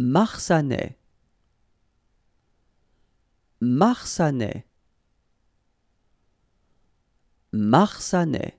Marsanais Marsanet Marsanais